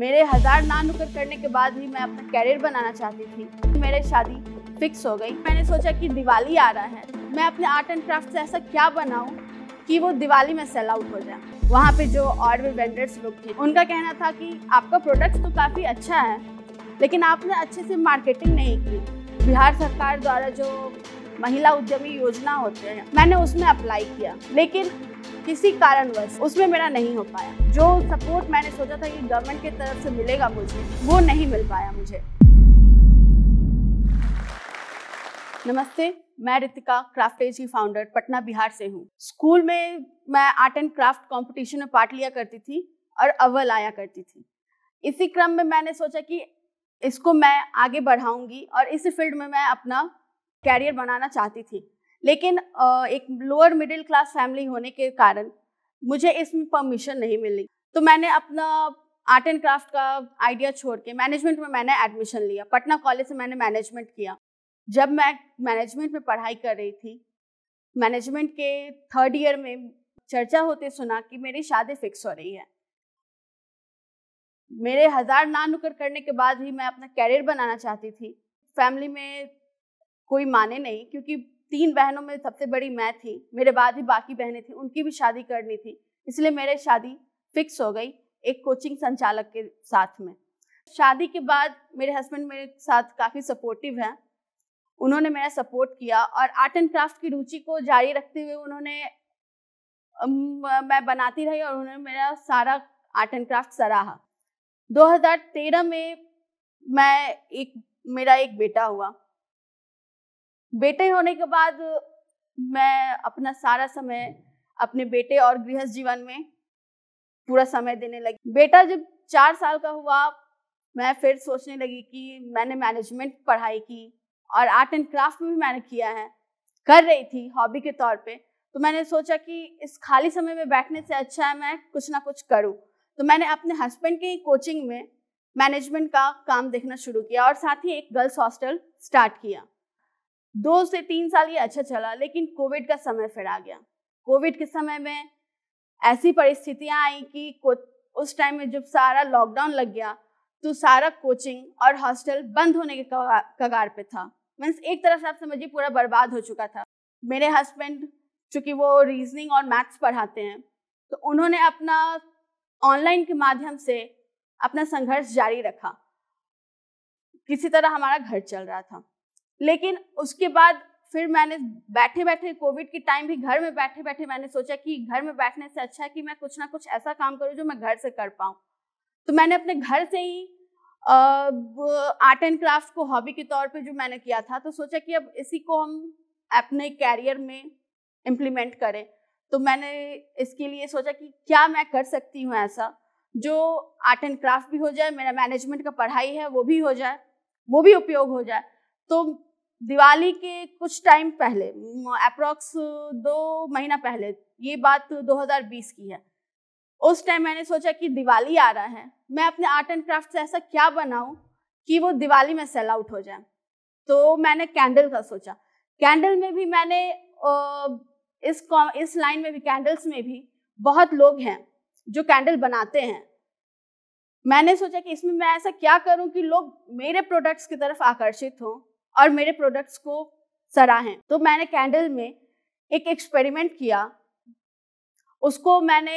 मेरे हज़ार ना नुकर करने के बाद ही मैं अपना कैरियर बनाना चाहती थी मेरे शादी फिक्स हो गई मैंने सोचा कि दिवाली आ रहा है मैं अपने आर्ट एंड क्राफ्ट से ऐसा क्या बनाऊँ कि वो दिवाली में सेल आउट हो जाए वहाँ पे जो और भी वेंडर्स लोग थे उनका कहना था कि आपका प्रोडक्ट तो काफ़ी अच्छा है लेकिन आपने अच्छे से मार्केटिंग नहीं की बिहार सरकार द्वारा जो महिला उद्यमी योजना होते हैं मैंने उसमें अप्लाई किया लेकिन किसी कारणवश उसमें मेरा नहीं हो पाया जो सपोर्ट मैंने सोचा था कि गवर्नमेंट की तरफ से मिलेगा मुझे वो नहीं मिल पाया मुझे नमस्ते मैं रितिका क्राफ्ट एजी फाउंडर पटना बिहार से हूँ स्कूल में मैं आर्ट एंड क्राफ्ट कंपटीशन में पार्ट लिया करती थी और अव्वल आया करती थी इसी क्रम में मैंने सोचा कि इसको मैं आगे बढ़ाऊंगी और इस फील्ड में मैं अपना कैरियर बनाना चाहती थी लेकिन एक लोअर मिडिल क्लास फैमिली होने के कारण मुझे इसमें परमिशन नहीं मिली तो मैंने अपना आर्ट एंड क्राफ्ट का आइडिया छोड़ के मैनेजमेंट में मैंने एडमिशन लिया पटना कॉलेज से मैंने मैनेजमेंट किया जब मैं मैनेजमेंट में पढ़ाई कर रही थी मैनेजमेंट के थर्ड ईयर में चर्चा होते सुना कि मेरी शादी फिक्स हो रही है मेरे हजार ना नुकर करने के बाद ही मैं अपना कैरियर बनाना चाहती थी फैमिली में कोई माने नहीं क्योंकि तीन बहनों में सबसे बड़ी मैं थी मेरे बाद ही बाकी बहनें थी उनकी भी शादी करनी थी इसलिए मेरी शादी फिक्स हो गई एक कोचिंग संचालक के साथ में शादी के बाद मेरे हस्बैंड मेरे साथ काफ़ी सपोर्टिव हैं उन्होंने मेरा सपोर्ट किया और आर्ट एंड क्राफ्ट की रुचि को जारी रखते हुए उन्होंने मैं बनाती रही और उन्होंने मेरा सारा आर्ट एंड क्राफ्ट सराहा 2013 में मैं एक मेरा एक बेटा हुआ बेटे होने के बाद मैं अपना सारा समय अपने बेटे और गृहस्थ जीवन में पूरा समय देने लगी बेटा जब चार साल का हुआ मैं फिर सोचने लगी कि मैंने मैनेजमेंट पढ़ाई की और आर्ट एंड क्राफ्ट में भी मैंने किया है कर रही थी हॉबी के तौर पे तो मैंने सोचा कि इस खाली समय में बैठने से अच्छा है मैं कुछ ना कुछ करूँ तो मैंने अपने हस्बैंड की कोचिंग में मैनेजमेंट का काम देखना शुरू किया और साथ ही एक गर्ल्स हॉस्टल स्टार्ट किया दो से तीन साल ये अच्छा चला लेकिन कोविड का समय फिर आ गया कोविड के समय में ऐसी परिस्थितियां आई कि उस टाइम में जब सारा लॉकडाउन लग गया तो सारा कोचिंग और हॉस्टल बंद होने के कगार पे था मीन्स एक तरह से आप समझिए पूरा बर्बाद हो चुका था मेरे हस्बैंड चूंकि वो रीजनिंग और मैथ्स पढ़ाते हैं तो उन्होंने अपना ऑनलाइन के माध्यम से अपना संघर्ष जारी रखा किसी तरह हमारा घर चल रहा था लेकिन उसके बाद फिर मैंने बैठे बैठे कोविड के टाइम भी घर में बैठे बैठे मैंने सोचा कि घर में बैठने से अच्छा है कि मैं कुछ ना कुछ ऐसा काम करूँ जो मैं घर से कर पाऊं तो मैंने अपने घर से ही आर्ट एंड क्राफ्ट को हॉबी के तौर पे जो मैंने किया था तो सोचा कि अब इसी को हम अपने कैरियर में इम्प्लीमेंट करें तो मैंने इसके लिए सोचा कि क्या मैं कर सकती हूँ ऐसा जो आर्ट एंड क्राफ्ट भी हो जाए मेरा मैनेजमेंट का पढ़ाई है वो भी हो जाए वो भी उपयोग हो जाए तो दिवाली के कुछ टाइम पहले अप्रॉक्स दो महीना पहले ये बात 2020 की है उस टाइम मैंने सोचा कि दिवाली आ रहा है मैं अपने आर्ट एंड क्राफ्ट से ऐसा क्या बनाऊं कि वो दिवाली में सेल आउट हो जाए तो मैंने कैंडल का सोचा कैंडल में भी मैंने इस इस लाइन में भी कैंडल्स में भी बहुत लोग हैं जो कैंडल बनाते हैं मैंने सोचा कि इसमें मैं ऐसा क्या करूं कि लोग मेरे प्रोडक्ट्स की तरफ आकर्षित हों और मेरे प्रोडक्ट्स को सराहें तो मैंने कैंडल में एक एक्सपेरिमेंट किया उसको मैंने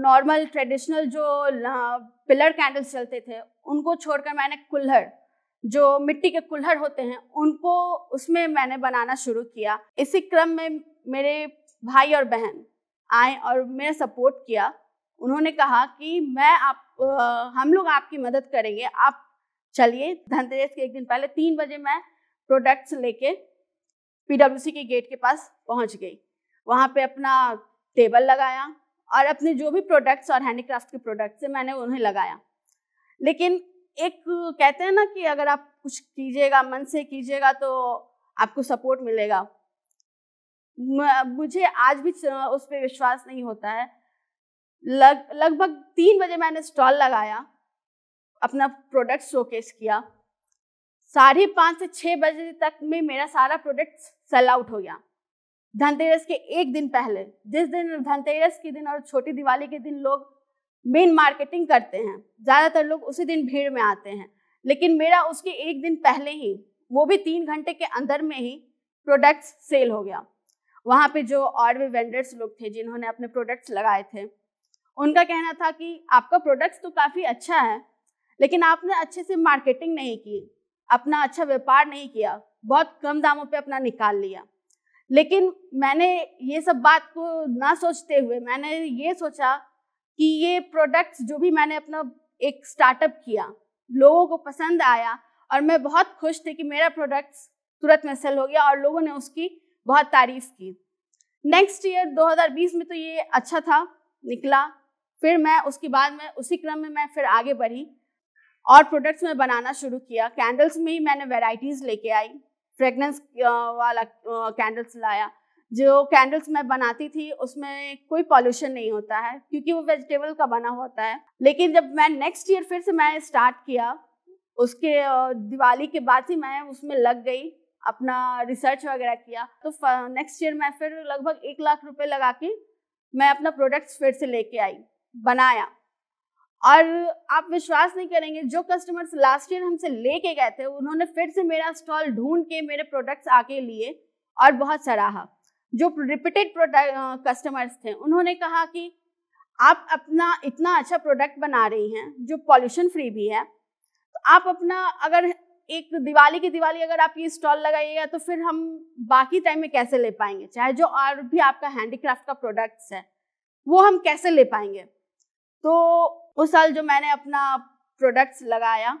नॉर्मल ट्रेडिशनल जो पिलर कैंडल्स चलते थे उनको छोड़कर मैंने कुल्हड़ जो मिट्टी के कुल्हड़ होते हैं उनको उसमें मैंने बनाना शुरू किया इसी क्रम में मेरे भाई और बहन आए और मेरा सपोर्ट किया उन्होंने कहा कि मैं आप आ, हम लोग आपकी मदद करेंगे आप चलिए धनतेरस के एक दिन पहले तीन बजे मैं प्रोडक्ट्स लेके पीडब्ल्यूसी के गेट के पास पहुंच गई वहां पे अपना टेबल लगाया और अपने जो भी प्रोडक्ट्स और हैंडीक्राफ्ट के प्रोडक्ट्स है मैंने उन्हें लगाया लेकिन एक कहते हैं ना कि अगर आप कुछ कीजिएगा मन से कीजिएगा तो आपको सपोर्ट मिलेगा मुझे आज भी उस पर विश्वास नहीं होता है लग लगभग तीन बजे मैंने स्टॉल लगाया अपना प्रोडक्ट शोकेस किया साढ़े पाँच से छः बजे तक में मेरा सारा प्रोडक्ट सेल आउट हो गया धनतेरस के एक दिन पहले जिस दिन धनतेरस के दिन और छोटी दिवाली के दिन लोग मेन मार्केटिंग करते हैं ज़्यादातर लोग उसी दिन भीड़ में आते हैं लेकिन मेरा उसके एक दिन पहले ही वो भी तीन घंटे के अंदर में ही प्रोडक्ट्स सेल हो गया वहाँ पे जो और भी वेंडर्स लोग थे जिन्होंने अपने प्रोडक्ट्स लगाए थे उनका कहना था कि आपका प्रोडक्ट्स तो काफ़ी अच्छा है लेकिन आपने अच्छे से मार्केटिंग नहीं की अपना अच्छा व्यापार नहीं किया बहुत कम दामों पे अपना निकाल लिया लेकिन मैंने ये सब बात को ना सोचते हुए मैंने ये सोचा कि ये प्रोडक्ट्स जो भी मैंने अपना एक स्टार्टअप किया लोगों को पसंद आया और मैं बहुत खुश थी कि मेरा प्रोडक्ट्स तुरंत में सेल हो गया और लोगों ने उसकी बहुत तारीफ की नेक्स्ट ईयर 2020 में तो ये अच्छा था निकला फिर मैं उसके बाद में उसी क्रम में मैं फिर आगे बढ़ी और प्रोडक्ट्स में बनाना शुरू किया कैंडल्स में ही मैंने वेराइटीज़ लेके आई फ्रेगनेंस वाला कैंडल्स लाया जो कैंडल्स मैं बनाती थी उसमें कोई पॉल्यूशन नहीं होता है क्योंकि वो वेजिटेबल का बना होता है लेकिन जब मैं नेक्स्ट ईयर फिर से मैं स्टार्ट किया उसके दिवाली के बाद ही मैं उसमें लग गई अपना रिसर्च वगैरह किया तो नेक्स्ट ईयर मैं फिर लगभग एक लाख रुपए लगा के मैं अपना प्रोडक्ट्स फिर से लेके आई बनाया और आप विश्वास नहीं करेंगे जो कस्टमर्स लास्ट ईयर हमसे लेके गए थे उन्होंने फिर से मेरा स्टॉल ढूंढ के मेरे प्रोडक्ट्स आके लिए और बहुत सराहा जो रिपीटेड प्रोडक्ट कस्टमर्स थे उन्होंने कहा कि आप अपना इतना अच्छा प्रोडक्ट बना रही हैं जो पॉल्यूशन फ्री भी है तो आप अपना अगर एक दिवाली की दिवाली अगर आप ये स्टॉल लगाइएगा तो फिर हम बाकी टाइम में कैसे ले पाएंगे चाहे जो और भी आपका हैंडीक्राफ्ट का प्रोडक्ट्स है वो हम कैसे ले पाएंगे तो उस साल जो मैंने अपना प्रोडक्ट्स लगाया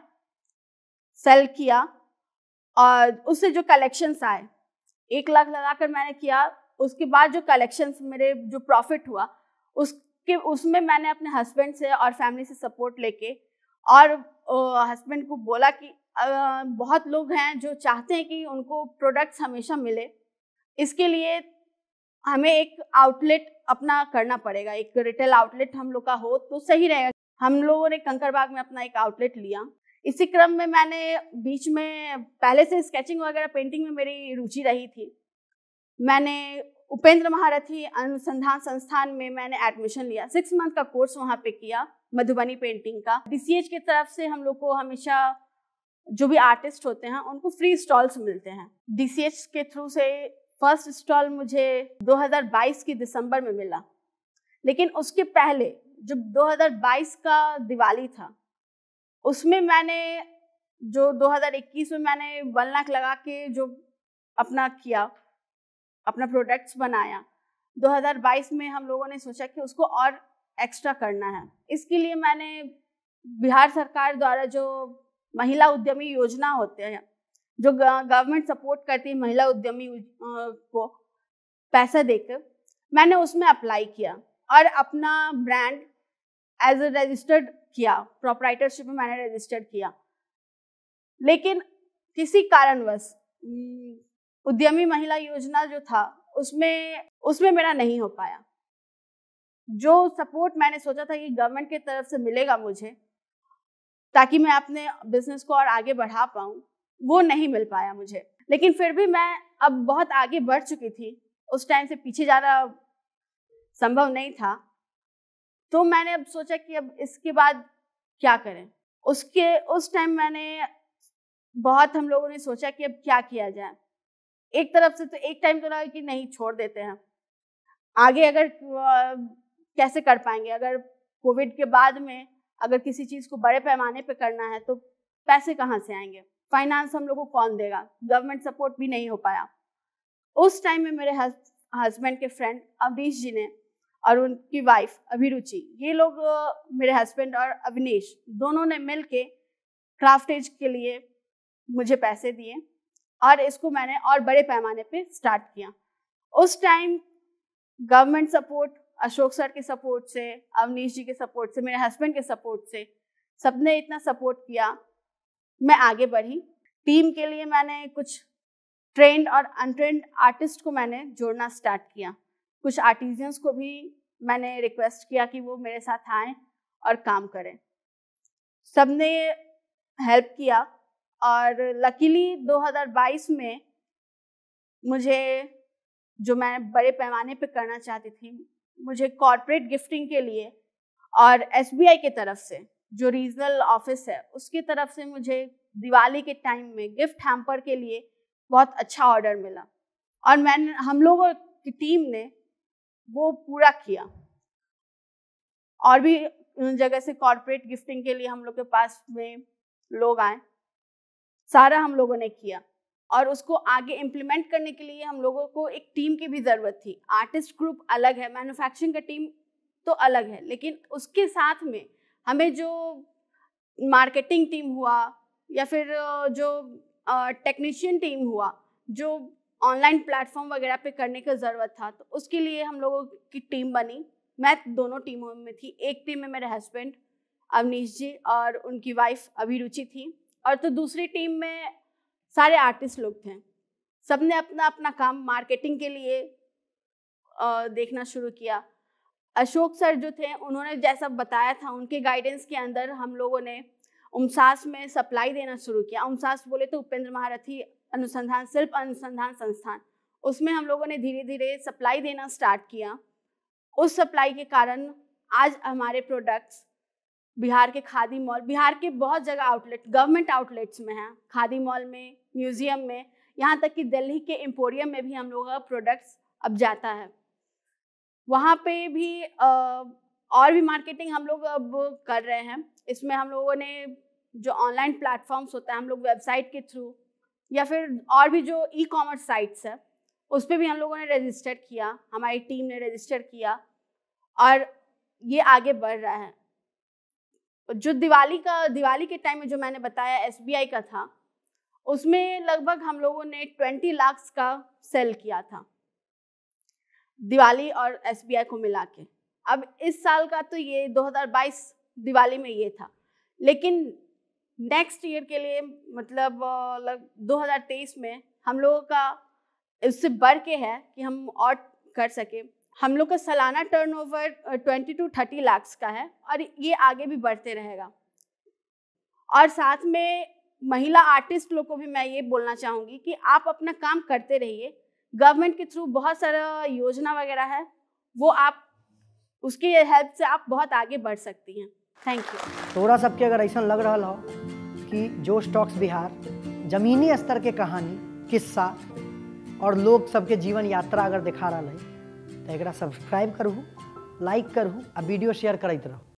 सेल किया और उससे जो कलेक्शंस आए एक लाख लगाकर मैंने किया उसके बाद जो कलेक्शंस मेरे जो प्रॉफिट हुआ उसके उसमें मैंने अपने हस्बैंड से और फैमिली से सपोर्ट लेके और हस्बैंड को बोला कि बहुत लोग हैं जो चाहते हैं कि उनको प्रोडक्ट्स हमेशा मिले इसके लिए हमें एक आउटलेट अपना करना पड़ेगा एक रिटेल आउटलेट हम लोग का हो तो सही रहेगा हम लोगों ने कंकड़बाग में अपना एक आउटलेट लिया इसी क्रम में मैंने बीच में पहले से स्केचिंग वगैरह पेंटिंग में मेरी रुचि रही थी मैंने उपेंद्र महारथी अनुसंधान संस्थान में मैंने एडमिशन लिया सिक्स मंथ का कोर्स वहाँ पे किया मधुबनी पेंटिंग का डी की तरफ से हम लोग को हमेशा जो भी आर्टिस्ट होते हैं उनको फ्री स्टॉल्स मिलते हैं डी के थ्रू से फर्स्ट स्टॉल मुझे 2022 की दिसंबर में मिला लेकिन उसके पहले जब 2022 का दिवाली था उसमें मैंने जो 2021 में मैंने वन लाख लगा के जो अपना किया अपना प्रोडक्ट्स बनाया 2022 में हम लोगों ने सोचा कि उसको और एक्स्ट्रा करना है इसके लिए मैंने बिहार सरकार द्वारा जो महिला उद्यमी योजना होते हैं जो गवर्नमेंट सपोर्ट करती है महिला उद्यमी को पैसा देकर मैंने उसमें अप्लाई किया और अपना ब्रांड एज ए रजिस्टर्ड किया प्रोपराइटरशिप में मैंने रजिस्टर्ड किया लेकिन किसी कारणवश उद्यमी महिला योजना जो था उसमें उसमें मेरा नहीं हो पाया जो सपोर्ट मैंने सोचा था कि गवर्नमेंट की तरफ से मिलेगा मुझे ताकि मैं अपने बिजनेस को और आगे बढ़ा पाऊँ वो नहीं मिल पाया मुझे लेकिन फिर भी मैं अब बहुत आगे बढ़ चुकी थी उस टाइम से पीछे जाना संभव नहीं था तो मैंने अब सोचा कि अब इसके बाद क्या करें उसके उस टाइम मैंने बहुत हम लोगों ने सोचा कि अब क्या किया जाए एक तरफ से तो एक टाइम तो लगा कि नहीं छोड़ देते हैं आगे अगर कैसे कर पाएंगे अगर कोविड के बाद में अगर किसी चीज़ को बड़े पैमाने पे करना है तो पैसे कहाँ से आएंगे फाइनेंस हम लोगों को कौन देगा गवर्नमेंट सपोर्ट भी नहीं हो पाया उस टाइम में मेरे हस्बैंड के फ्रेंड अवनीश जी ने और उनकी वाइफ अभिरुचि ये लोग मेरे हस्बैंड और अविनेश दोनों ने मिल के क्राफ्टेज के लिए मुझे पैसे दिए और इसको मैंने और बड़े पैमाने पे स्टार्ट किया उस time government support Ashok sir के सपोर्ट से अवनीश जी के सपोर्ट से मेरे हस्बैंड के सपोर्ट से सबने इतना सपोर्ट किया मैं आगे बढ़ी टीम के लिए मैंने कुछ ट्रेंड और अनट्रेंड आर्टिस्ट को मैंने जोड़ना स्टार्ट किया कुछ आर्टिजन्स को भी मैंने रिक्वेस्ट किया कि वो मेरे साथ आए और काम करें सब ने हेल्प किया और लकीली 2022 में मुझे जो मैं बड़े पैमाने पे करना चाहती थी मुझे कॉरपोरेट गिफ्टिंग के लिए और एस के तरफ से जो रीजनल ऑफिस है उसकी तरफ से मुझे दिवाली के टाइम में गिफ्ट हैम्पर के लिए बहुत अच्छा ऑर्डर मिला और मैंने हम लोगों की टीम ने वो पूरा किया और भी जगह से कॉरपोरेट गिफ्टिंग के लिए हम लोग के पास में लोग आए सारा हम लोगों ने किया और उसको आगे इम्प्लीमेंट करने के लिए हम लोगों को एक टीम की भी ज़रूरत थी आर्टिस्ट ग्रुप अलग है मैन्युफैक्चरिंग का टीम तो अलग है लेकिन उसके साथ में हमें जो मार्केटिंग टीम हुआ या फिर जो टेक्नीशियन टीम हुआ जो ऑनलाइन प्लेटफॉर्म वगैरह पे करने की ज़रूरत था तो उसके लिए हम लोगों की टीम बनी मैं दोनों टीमों में थी एक टीम में मेरे हस्बैंड अवनीश जी और उनकी वाइफ अभिरुचि थी और तो दूसरी टीम में सारे आर्टिस्ट लोग थे सब ने अपना अपना काम मार्केटिंग के लिए देखना शुरू किया अशोक सर जो थे उन्होंने जैसा बताया था उनके गाइडेंस के अंदर हम लोगों ने उमसास में सप्लाई देना शुरू किया उमसास बोले तो उपेंद्र महारथी अनुसंधान शिल्प अनुसंधान संस्थान उसमें हम लोगों ने धीरे धीरे सप्लाई देना स्टार्ट किया उस सप्लाई के कारण आज हमारे प्रोडक्ट्स बिहार के खादी मॉल बिहार के बहुत जगह आउटलेट गवर्नमेंट आउटलेट्स में हैं खादी मॉल में म्यूजियम में यहाँ तक कि दिल्ली के एम्पोरियम में भी हम लोगों का प्रोडक्ट्स अब जाता है वहाँ पे भी और भी मार्केटिंग हम लोग अब कर रहे हैं इसमें हम लोगों ने जो ऑनलाइन प्लेटफॉर्म्स होता है हम लोग वेबसाइट के थ्रू या फिर और भी जो ई कॉमर्स साइट्स है उस पर भी हम लोगों ने रजिस्टर किया हमारी टीम ने रजिस्टर किया और ये आगे बढ़ रहा है जो दिवाली का दिवाली के टाइम में जो मैंने बताया एस का था उसमें लगभग हम लोगों ने ट्वेंटी लाख का सेल किया था दिवाली और एस को मिला के अब इस साल का तो ये 2022 दिवाली में ये था लेकिन नेक्स्ट ईयर के लिए मतलब लग 2023 में हम लोगों का इससे बढ़ के है कि हम और कर सके हम लोग का सालाना टर्नओवर 20 टू 30 लाख्स का है और ये आगे भी बढ़ते रहेगा और साथ में महिला आर्टिस्ट लोग को भी मैं ये बोलना चाहूँगी कि आप अपना काम करते रहिए गवर्नमेंट के थ्रू बहुत सारा योजना वगैरह है वो आप उसकी हेल्प से आप बहुत आगे बढ़ सकती हैं थैंक यू थोड़ा सबके अगर ऐसा लग रहा हो की जो स्टॉक्स बिहार जमीनी स्तर के कहानी किस्सा और लोग सबके जीवन यात्रा अगर दिखा रहा है तो एक सब्सक्राइब करूँ लाइक करूँ आ वीडियो शेयर करते रहू